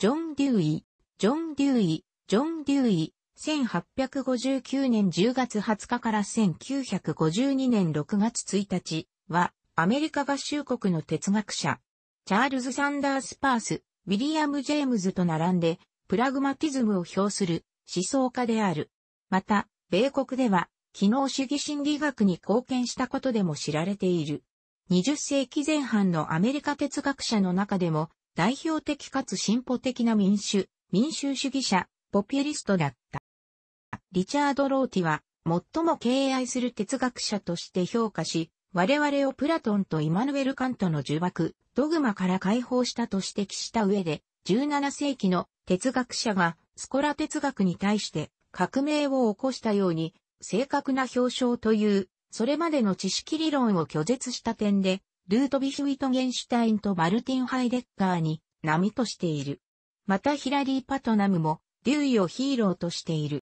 ジョン・デューイ、ジョン・デューイ、ジョン・デューイ、1859年10月20日から1952年6月1日は、アメリカ合衆国の哲学者、チャールズ・サンダース・パース、ウィリアム・ジェームズと並んで、プラグマティズムを表する思想家である。また、米国では、機能主義心理学に貢献したことでも知られている。20世紀前半のアメリカ哲学者の中でも代表的かつ進歩的な民主、民衆主義者、ポピュリストだった。リチャード・ローティは、最も敬愛する哲学者として評価し、我々をプラトンとイマヌエル・カントの呪縛、ドグマから解放したと指摘した上で、17世紀の哲学者がスコラ哲学に対して革命を起こしたように、正確な表彰という、それまでの知識理論を拒絶した点で、ルートビヒ・ウィトゲンシュタインとマルティン・ハイデッカーに、波としている。またヒラリー・パトナムも、デューイをヒーローとしている。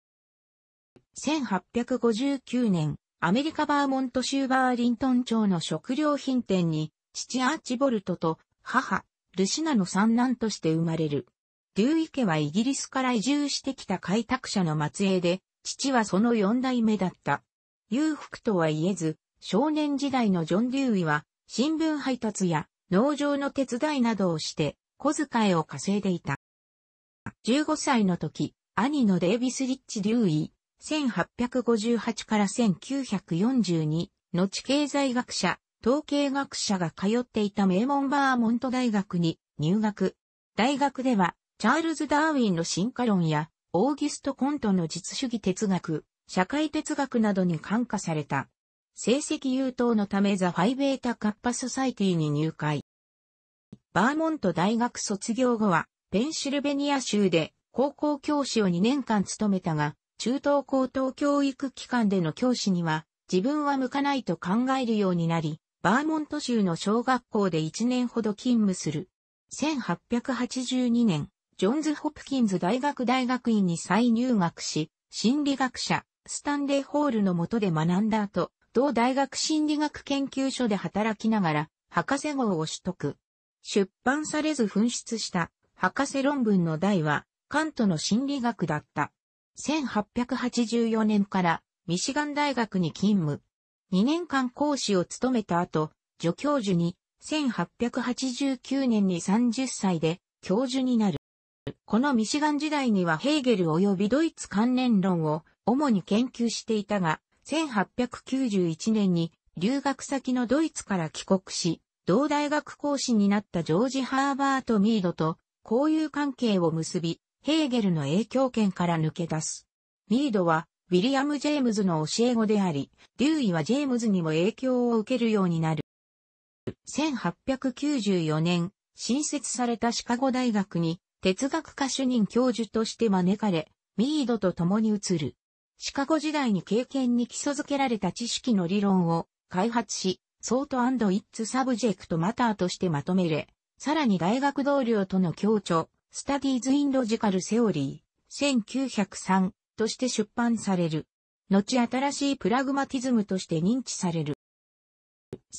1859年、アメリカバーモント州バーリントン町の食料品店に、父アーチボルトと母、ルシナの三男として生まれる。デューイ家はイギリスから移住してきた開拓者の末裔で、父はその四代目だった。裕福とは言えず、少年時代のジョン・デューイは、新聞配達や農場の手伝いなどをして小遣いを稼いでいた。15歳の時、兄のデイビス・リッチ・デューイ、1858から1942の地経済学者、統計学者が通っていた名門バーモント大学に入学。大学では、チャールズ・ダーウィンの進化論や、オーギスト・コントの実主義哲学、社会哲学などに感化された。成績優等のためザ・ファイベータ・カッパ・ソサイティに入会。バーモント大学卒業後は、ペンシルベニア州で高校教師を2年間務めたが、中等高等教育機関での教師には、自分は向かないと考えるようになり、バーモント州の小学校で1年ほど勤務する。1882年、ジョンズ・ホプキンズ大学大学院に再入学し、心理学者、スタンレー・ホールの下で学んだ後、同大学心理学研究所で働きながら、博士号を取得。出版されず紛失した博士論文の題は、カントの心理学だった。1884年からミシガン大学に勤務。2年間講師を務めた後、助教授に1889年に30歳で教授になる。このミシガン時代にはヘーゲル及びドイツ関連論を主に研究していたが、1891年に留学先のドイツから帰国し、同大学講師になったジョージ・ハーバート・ミードと交友関係を結び、ヘーゲルの影響圏から抜け出す。ミードは、ウィリアム・ジェームズの教え子であり、デューイはジェームズにも影響を受けるようになる。1894年、新設されたシカゴ大学に哲学科主任教授として招かれ、ミードと共に移る。シカゴ時代に経験に基礎づけられた知識の理論を開発し、ソートイッツサブジェクトマターとしてまとめれ、さらに大学同僚との協調、スタディーズ・イン・ロジカル・セオリー、1903として出版される。後新しいプラグマティズムとして認知される。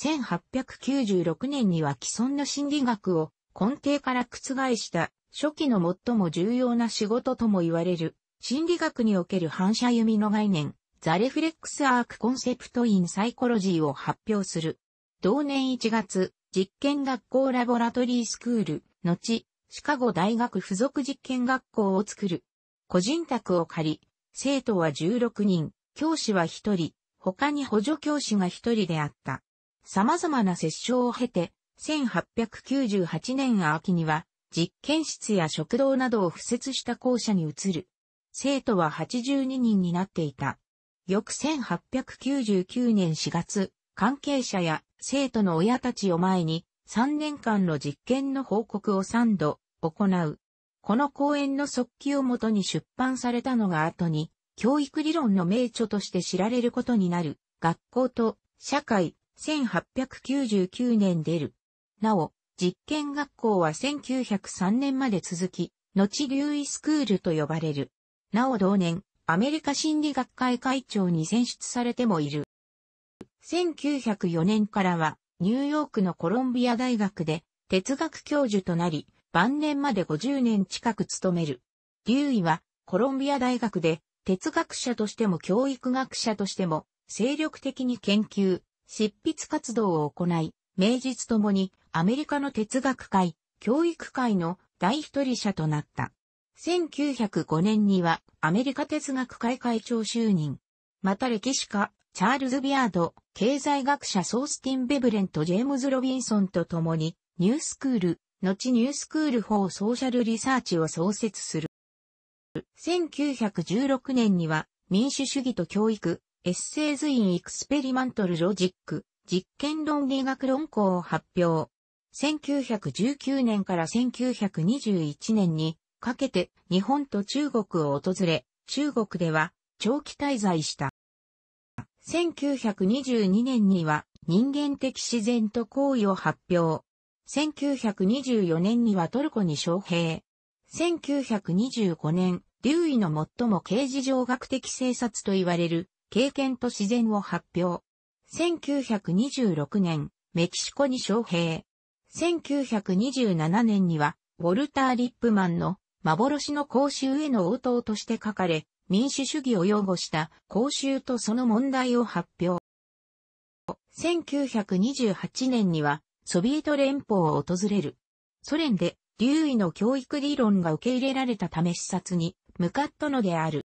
1896年には既存の心理学を根底から覆した初期の最も重要な仕事とも言われる心理学における反射弓の概念、ザ・レフレックス・アーク・コンセプト・イン・サイコロジーを発表する。同年1月、実験学校ラボラトリースクール、後、シカゴ大学附属実験学校を作る。個人宅を借り、生徒は16人、教師は1人、他に補助教師が1人であった。様々な接触を経て、1898年秋には、実験室や食堂などを付設した校舎に移る。生徒は82人になっていた。翌1899年4月、関係者や生徒の親たちを前に3年間の実験の報告を3度行う。この講演の速記をもとに出版されたのが後に教育理論の名著として知られることになる学校と社会1899年出る。なお、実験学校は1903年まで続き、後留意スクールと呼ばれる。なお同年、アメリカ心理学会会長に選出されてもいる。1904年からは、ニューヨークのコロンビア大学で哲学教授となり、晩年まで50年近く勤める。留意はコロンビア大学で哲学者としても教育学者としても精力的に研究、執筆活動を行い、名実ともにアメリカの哲学界、教育界の第一人者となった。1905年にはアメリカ哲学会会長就任。また歴史家、チャールズ・ビアード、経済学者ソースティン・ベブレンとジェームズ・ロビンソンと共に、ニュースクール、後ニュースクール法ソーシャルリサーチを創設する。1916年には、民主主義と教育、エッセイズ・イン・エクスペリマントル・ロジック、実験論理学論考を発表。1919年から1921年にかけて日本と中国を訪れ、中国では長期滞在した。1922年には人間的自然と行為を発表。1924年にはトルコに招聘。1925年、劉位の最も刑事上学的政策と言われる経験と自然を発表。1926年、メキシコに招聘。1927年には、ウォルター・リップマンの幻の公衆への応答として書かれ、民主主義を擁護した公衆とその問題を発表。1928年にはソビエト連邦を訪れる。ソ連で留意の教育理論が受け入れられたため視察に向かったのである。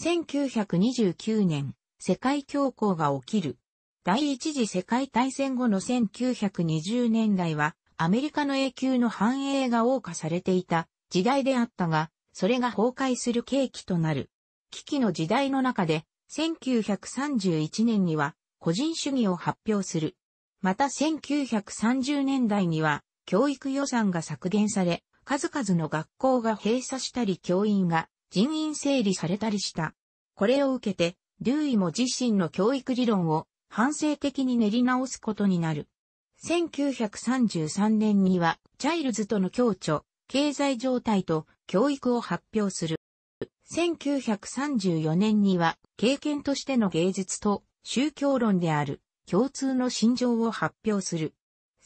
1929年、世界恐慌が起きる。第一次世界大戦後の1920年代はアメリカの永久の繁栄が謳歌されていた時代であったが、それが崩壊する契機となる。危機の時代の中で、1931年には個人主義を発表する。また1930年代には教育予算が削減され、数々の学校が閉鎖したり教員が人員整理されたりした。これを受けて、ルーイも自身の教育理論を反省的に練り直すことになる。1933年には、チャイルズとの共著、経済状態と教育を発表する。1934年には経験としての芸術と宗教論である共通の心情を発表する。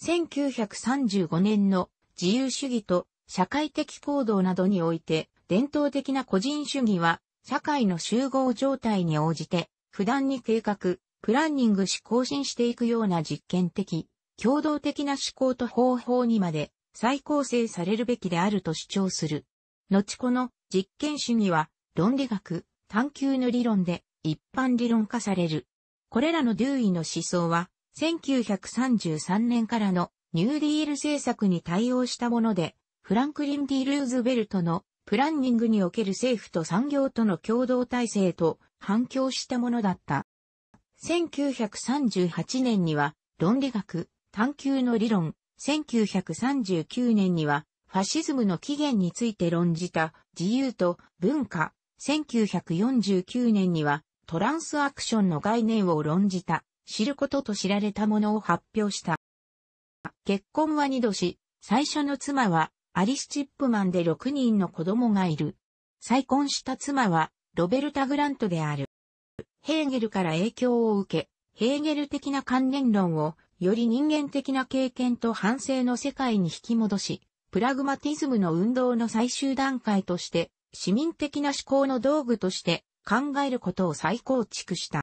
1935年の自由主義と社会的行動などにおいて伝統的な個人主義は社会の集合状態に応じて不断に計画、プランニングし更新していくような実験的、共同的な思考と方法にまで再構成されるべきであると主張する。後この実験主義は論理学、探求の理論で一般理論化される。これらのデューイの思想は1933年からのニューディール政策に対応したもので、フランクリン・ディ・ルーズベルトのプランニングにおける政府と産業との共同体制と反響したものだった。1938年には論理学、探求の理論、1939年には、ファシズムの起源について論じた自由と文化、1949年にはトランスアクションの概念を論じた、知ることと知られたものを発表した。結婚は二度し、最初の妻はアリス・チップマンで6人の子供がいる。再婚した妻はロベルタ・グラントである。ヘーゲルから影響を受け、ヘーゲル的な関連論をより人間的な経験と反省の世界に引き戻し、プラグマティズムの運動の最終段階として、市民的な思考の道具として考えることを再構築した。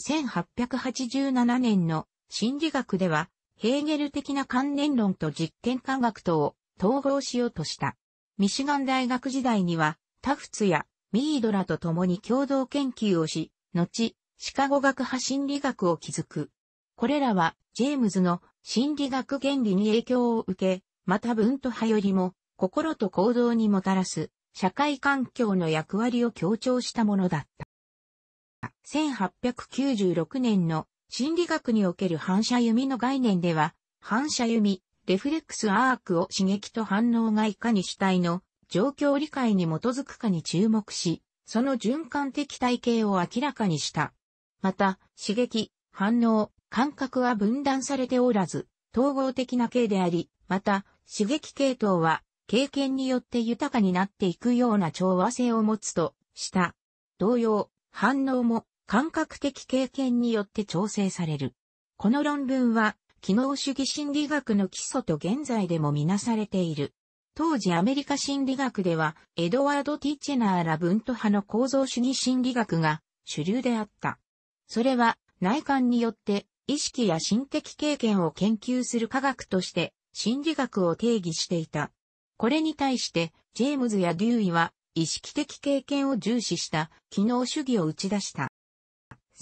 1887年の心理学では、ヘーゲル的な観念論と実験科学とを統合しようとした。ミシガン大学時代には、タフツやミードラと共に共同研究をし、後、シカゴ学派心理学を築く。これらは、ジェームズの心理学原理に影響を受け、また文と派よりも、心と行動にもたらす、社会環境の役割を強調したものだった。1896年の心理学における反射弓の概念では、反射弓、レフレックスアークを刺激と反応がいかに主体の状況理解に基づくかに注目し、その循環的体系を明らかにした。また、刺激、反応、感覚は分断されておらず、統合的な系であり、また、刺激系統は、経験によって豊かになっていくような調和性を持つと、した。同様、反応も、感覚的経験によって調整される。この論文は、機能主義心理学の基礎と現在でもみなされている。当時アメリカ心理学では、エドワード・ティッチェナーら文と派の構造主義心理学が主流であった。それは、内観によって意識や心的経験を研究する科学として心理学を定義していた。これに対してジェームズやデューイは意識的経験を重視した機能主義を打ち出した。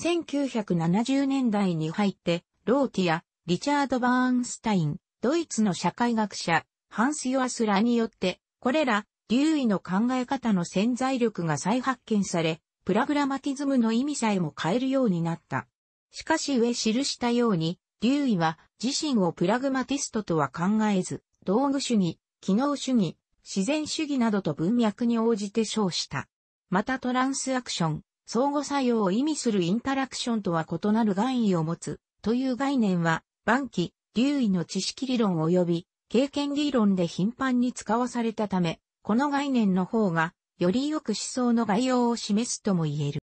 1970年代に入ってローティア、リチャード・バーンスタイン、ドイツの社会学者、ハンス・ヨアスラによって、これら、留意の考え方の潜在力が再発見され、プラグラマティズムの意味さえも変えるようになった。しかし上記したように、留意は自身をプラグマティストとは考えず、道具主義、機能主義、自然主義などと文脈に応じて称した。またトランスアクション、相互作用を意味するインタラクションとは異なる概意を持つという概念は、晩期、留意の知識理論及び経験理論で頻繁に使わされたため、この概念の方が、よりよく思想の概要を示すとも言える。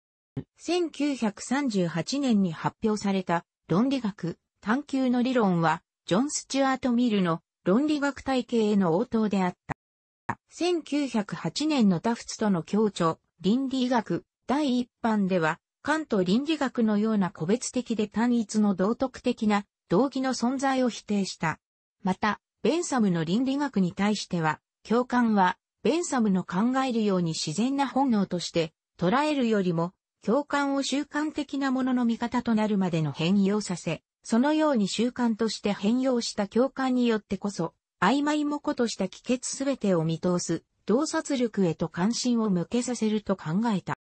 1938年に発表された論理学、探求の理論は、ジョン・スチュアート・ミルの論理学体系への応答であった。1908年のタフツとの協調、倫理学、第一版では、関と倫理学のような個別的で単一の道徳的な動機の存在を否定した。また、ベンサムの倫理学に対しては、共感は、ベンサムの考えるように自然な本能として捉えるよりも、共感を習慣的なものの見方となるまでの変容させ、そのように習慣として変容した共感によってこそ、曖昧もことした帰結すべてを見通す、洞察力へと関心を向けさせると考えた。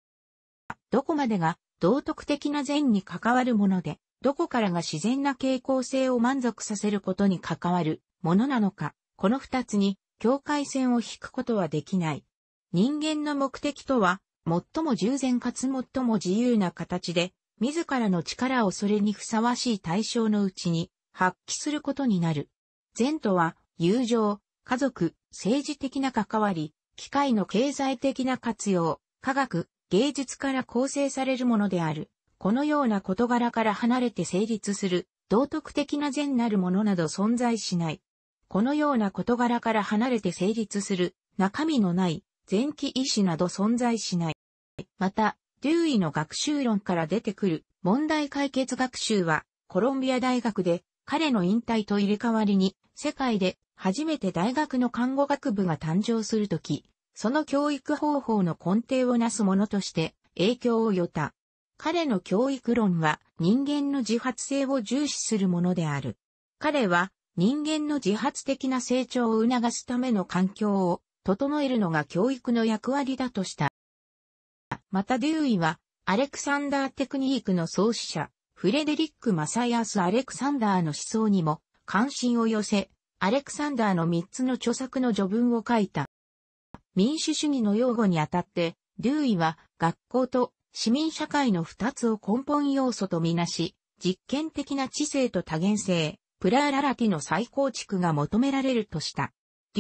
どこまでが道徳的な善に関わるもので、どこからが自然な傾向性を満足させることに関わるものなのか、この二つに境界線を引くことはできない。人間の目的とは、最も従前かつ最も自由な形で、自らの力をそれにふさわしい対象のうちに発揮することになる。善とは、友情、家族、政治的な関わり、機械の経済的な活用、科学、芸術から構成されるものである。このような事柄から離れて成立する、道徳的な善なるものなど存在しない。このような事柄から離れて成立する、中身のない、前期意思など存在しない。また、デューイの学習論から出てくる問題解決学習は、コロンビア大学で彼の引退と入れ替わりに、世界で初めて大学の看護学部が誕生するとき、その教育方法の根底をなすものとして影響を与た。彼の教育論は人間の自発性を重視するものである。彼は人間の自発的な成長を促すための環境を整えるのが教育の役割だとした。またデューイは、アレクサンダーテクニークの創始者、フレデリック・マサイアス・アレクサンダーの思想にも関心を寄せ、アレクサンダーの3つの著作の序文を書いた。民主主義の擁護にあたって、デューイは学校と市民社会の2つを根本要素とみなし、実験的な知性と多元性、プラーララティの再構築が求められるとした。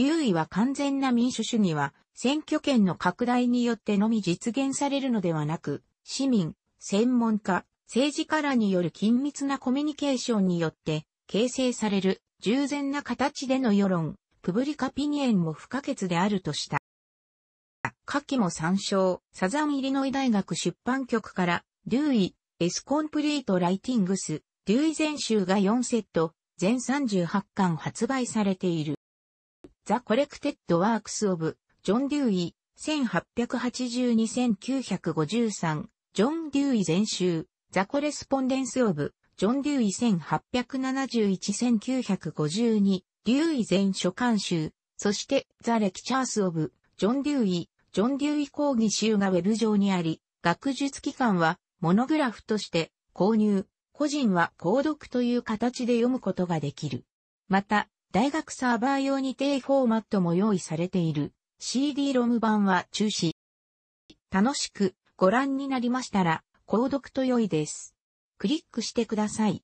ーイは完全な民主主義は、選挙権の拡大によってのみ実現されるのではなく、市民、専門家、政治家らによる緊密なコミュニケーションによって、形成される、従前な形での世論、プブリカピニエンも不可欠であるとした。下記も参照、サザンイリノイ大学出版局から、デューイ、エスコンプリートライティングス、デューイ全集が4セット、全38巻発売されている。ザ・コレクテッド・ワークス・オブ・ジョン・デュ f John Dewey 1882-1953ジョン・デューイ全集ザ・コレスポンデンス・オブジョン・デューイ1871-1952デューイ全書監修、そしてザ・レクチャース・オブジョン・デューイジョン・デューイ講義集がウェブ上にあり学術機関はモノグラフとして購入個人は購読という形で読むことができるまた大学サーバー用に低フォーマットも用意されている CD-ROM 版は中止。楽しくご覧になりましたら、購読と良いです。クリックしてください。